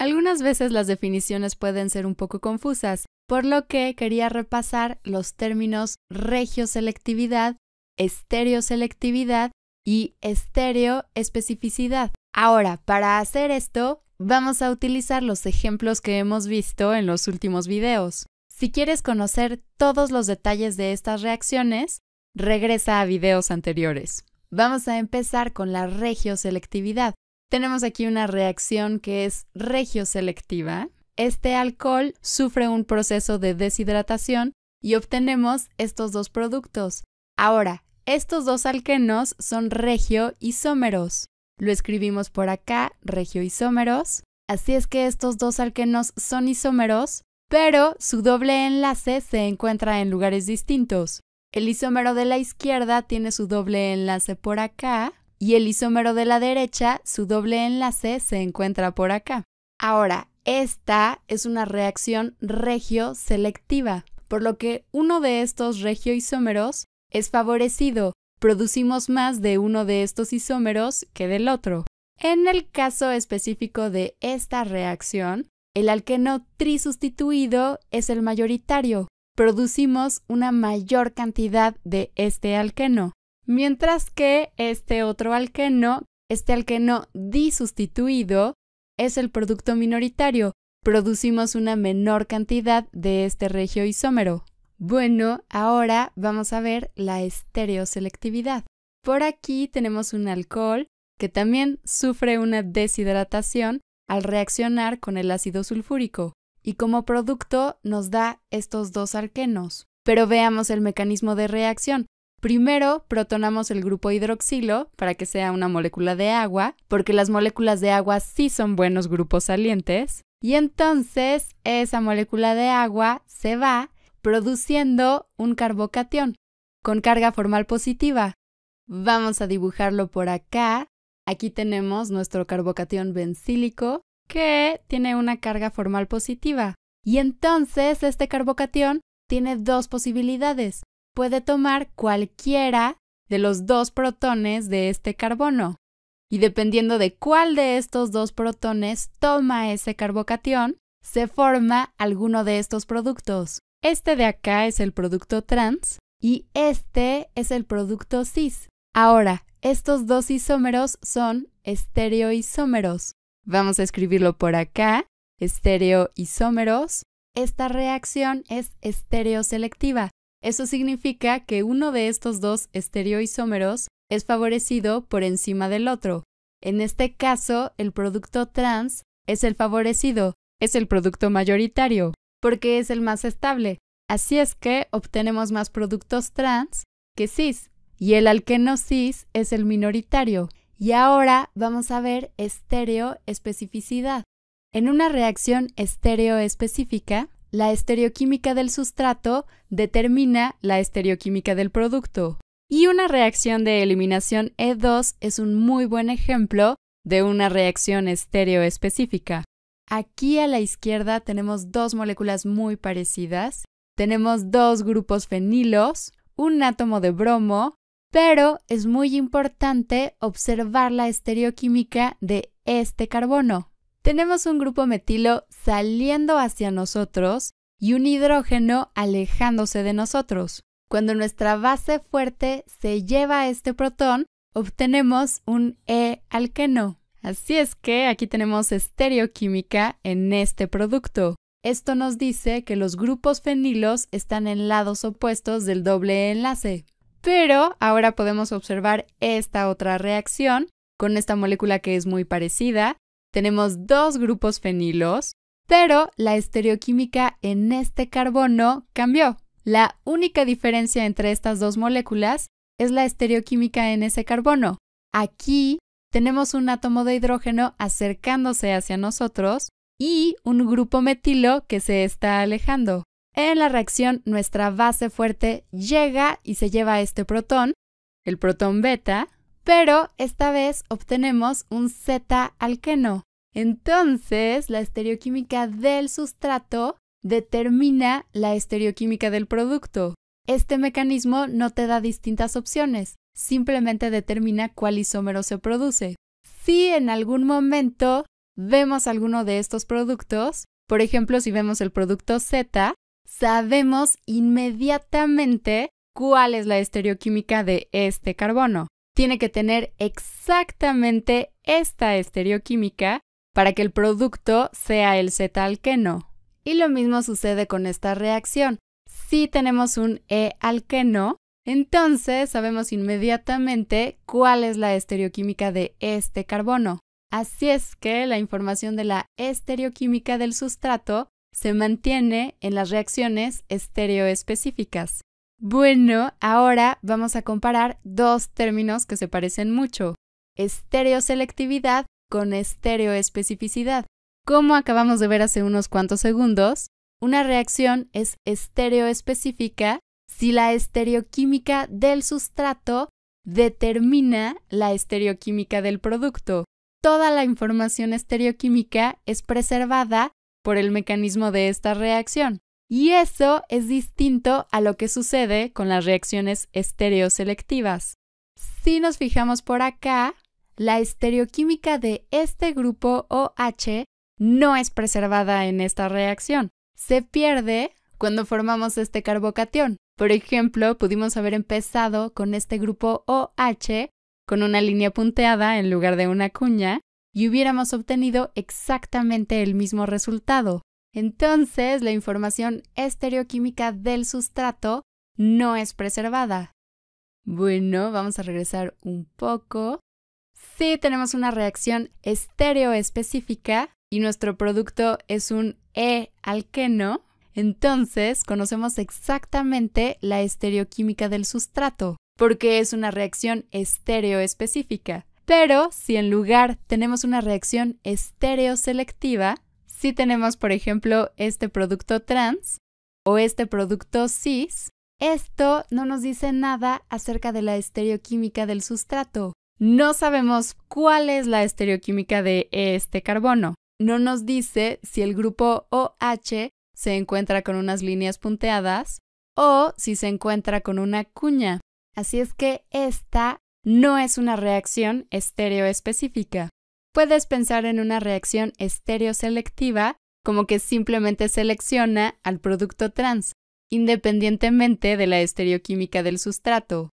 Algunas veces las definiciones pueden ser un poco confusas, por lo que quería repasar los términos regioselectividad, estereoselectividad y estereoespecificidad. Ahora, para hacer esto, vamos a utilizar los ejemplos que hemos visto en los últimos videos. Si quieres conocer todos los detalles de estas reacciones, regresa a videos anteriores. Vamos a empezar con la regioselectividad. Tenemos aquí una reacción que es regioselectiva. Este alcohol sufre un proceso de deshidratación y obtenemos estos dos productos. Ahora, estos dos alquenos son regioisómeros. Lo escribimos por acá, regioisómeros. Así es que estos dos alquenos son isómeros, pero su doble enlace se encuentra en lugares distintos. El isómero de la izquierda tiene su doble enlace por acá, y el isómero de la derecha, su doble enlace, se encuentra por acá. Ahora, esta es una reacción regioselectiva, por lo que uno de estos regioisómeros es favorecido. Producimos más de uno de estos isómeros que del otro. En el caso específico de esta reacción, el alqueno trisustituido es el mayoritario. Producimos una mayor cantidad de este alqueno mientras que este otro alqueno, este alqueno disustituido, es el producto minoritario. Producimos una menor cantidad de este regio isómero. Bueno, ahora vamos a ver la estereoselectividad. Por aquí tenemos un alcohol que también sufre una deshidratación al reaccionar con el ácido sulfúrico y como producto nos da estos dos alquenos. Pero veamos el mecanismo de reacción. Primero, protonamos el grupo hidroxilo para que sea una molécula de agua, porque las moléculas de agua sí son buenos grupos salientes. Y entonces esa molécula de agua se va produciendo un carbocatión con carga formal positiva. Vamos a dibujarlo por acá. Aquí tenemos nuestro carbocatión bencílico que tiene una carga formal positiva. Y entonces este carbocatión tiene dos posibilidades puede tomar cualquiera de los dos protones de este carbono. Y dependiendo de cuál de estos dos protones toma ese carbocatión, se forma alguno de estos productos. Este de acá es el producto trans y este es el producto cis. Ahora, estos dos isómeros son estereoisómeros. Vamos a escribirlo por acá, estereoisómeros. Esta reacción es estereoselectiva, eso significa que uno de estos dos estereoisómeros es favorecido por encima del otro. En este caso, el producto trans es el favorecido, es el producto mayoritario, porque es el más estable. Así es que obtenemos más productos trans que cis, y el alqueno cis es el minoritario. Y ahora vamos a ver estereoespecificidad. En una reacción estereoespecífica, la estereoquímica del sustrato determina la estereoquímica del producto. Y una reacción de eliminación E2 es un muy buen ejemplo de una reacción estereoespecífica. Aquí a la izquierda tenemos dos moléculas muy parecidas. Tenemos dos grupos fenilos, un átomo de bromo, pero es muy importante observar la estereoquímica de este carbono tenemos un grupo metilo saliendo hacia nosotros y un hidrógeno alejándose de nosotros. Cuando nuestra base fuerte se lleva a este protón, obtenemos un E-alqueno. Así es que aquí tenemos estereoquímica en este producto. Esto nos dice que los grupos fenilos están en lados opuestos del doble enlace. Pero ahora podemos observar esta otra reacción con esta molécula que es muy parecida tenemos dos grupos fenilos, pero la estereoquímica en este carbono cambió. La única diferencia entre estas dos moléculas es la estereoquímica en ese carbono. Aquí tenemos un átomo de hidrógeno acercándose hacia nosotros y un grupo metilo que se está alejando. En la reacción, nuestra base fuerte llega y se lleva a este protón, el protón beta, pero esta vez obtenemos un Z-alqueno. Entonces, la estereoquímica del sustrato determina la estereoquímica del producto. Este mecanismo no te da distintas opciones, simplemente determina cuál isómero se produce. Si en algún momento vemos alguno de estos productos, por ejemplo, si vemos el producto Z, sabemos inmediatamente cuál es la estereoquímica de este carbono tiene que tener exactamente esta estereoquímica para que el producto sea el Z-alqueno. Y lo mismo sucede con esta reacción. Si tenemos un E-alqueno, entonces sabemos inmediatamente cuál es la estereoquímica de este carbono. Así es que la información de la estereoquímica del sustrato se mantiene en las reacciones estereoespecíficas. Bueno, ahora vamos a comparar dos términos que se parecen mucho, estereoselectividad con estereoespecificidad. Como acabamos de ver hace unos cuantos segundos, una reacción es estereoespecífica si la estereoquímica del sustrato determina la estereoquímica del producto. Toda la información estereoquímica es preservada por el mecanismo de esta reacción. Y eso es distinto a lo que sucede con las reacciones estereoselectivas. Si nos fijamos por acá, la estereoquímica de este grupo OH no es preservada en esta reacción. Se pierde cuando formamos este carbocatión. Por ejemplo, pudimos haber empezado con este grupo OH con una línea punteada en lugar de una cuña y hubiéramos obtenido exactamente el mismo resultado, entonces, la información estereoquímica del sustrato no es preservada. Bueno, vamos a regresar un poco. Si tenemos una reacción estereoespecífica y nuestro producto es un E-alqueno, entonces conocemos exactamente la estereoquímica del sustrato, porque es una reacción estereoespecífica. Pero si en lugar tenemos una reacción estereoselectiva, si tenemos, por ejemplo, este producto trans o este producto cis, esto no nos dice nada acerca de la estereoquímica del sustrato. No sabemos cuál es la estereoquímica de este carbono. No nos dice si el grupo OH se encuentra con unas líneas punteadas o si se encuentra con una cuña. Así es que esta no es una reacción estereoespecífica puedes pensar en una reacción estereoselectiva, como que simplemente selecciona al producto trans, independientemente de la estereoquímica del sustrato.